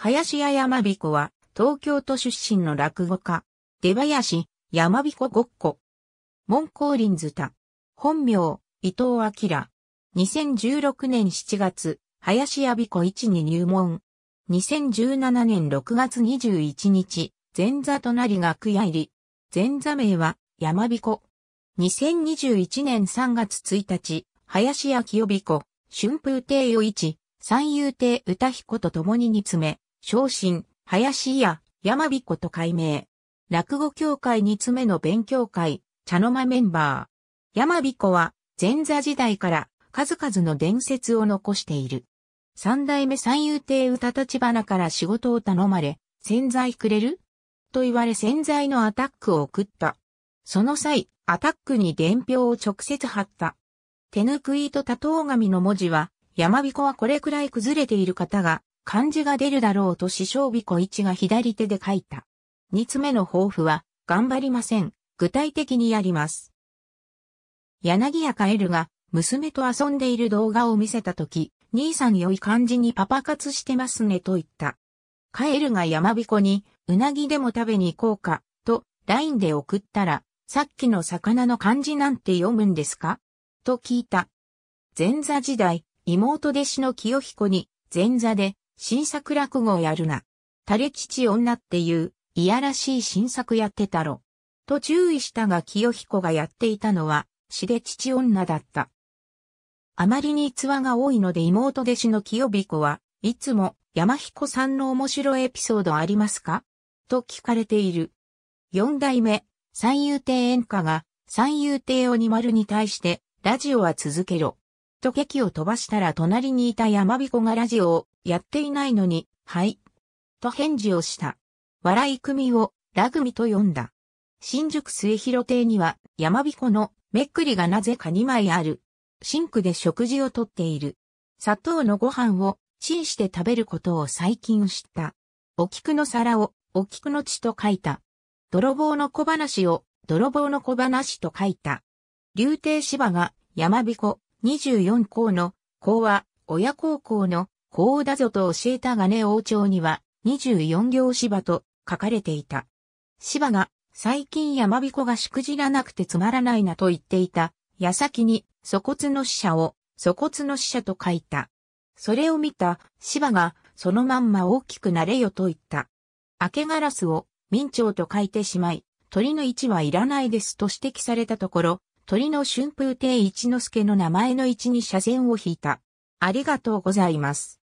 林家山彦は、東京都出身の落語家。出林、山彦ごっこ。門光林図太。本名、伊藤明。2016年7月、林家彦一に入門。2017年6月21日、前座となり楽屋入り。前座名は、山彦。2021年3月1日、林家清彦、春風亭与一、三遊亭歌彦と共に煮詰め、昇進、林家、山彦と改名。落語協会2つ目の勉強会、茶の間メンバー。山彦は、前座時代から数々の伝説を残している。三代目三遊亭歌立花から仕事を頼まれ、洗剤くれると言われ洗剤のアタックを送った。その際、アタックに伝票を直接貼った。手ぬくいと多頭紙の文字は、山彦はこれくらい崩れている方が、漢字が出るだろうと師匠美子一が左手で書いた。二つ目の抱負は、頑張りません。具体的にやります。柳家カエルが、娘と遊んでいる動画を見せたとき、兄さん良い感じにパパ活してますねと言った。カエルが山彦に、うなぎでも食べに行こうか、と、LINE で送ったら、さっきの魚の漢字なんて読むんですかと聞いた。前座時代、妹弟子の清彦に、前座で、新作落語やるな。垂れ父女っていう、いやらしい新作やってたろ。と注意したが清彦がやっていたのは、死で父女だった。あまりに逸話が多いので妹弟子の清彦は、いつも山彦さんの面白いエピソードありますかと聞かれている。四代目、三遊亭演歌が、三遊亭鬼丸に対して、ラジオは続けろ。と劇を飛ばしたら隣にいた山彦がラジオをやっていないのに、はい。と返事をした。笑い組を、ラグミと呼んだ。新宿末広亭には、山彦のめっくりがなぜか2枚ある。シンクで食事をとっている。砂糖のご飯をチンして食べることを最近知った。お菊の皿をお菊の血と書いた。泥棒の小話を泥棒の小話と書いた。竜亭芝が山彦24校の校は親高校のこうだぞと教えたがね王朝には24行芝と書かれていた。芝が最近山彦がしくじらなくてつまらないなと言っていた矢先に粗骨の死者を粗骨の死者と書いた。それを見た芝がそのまんま大きくなれよと言った。明けガラスを明朝と書いてしまい、鳥の位置はいらないですと指摘されたところ、鳥の春風亭一之助の名前の位置に斜線を引いた。ありがとうございます。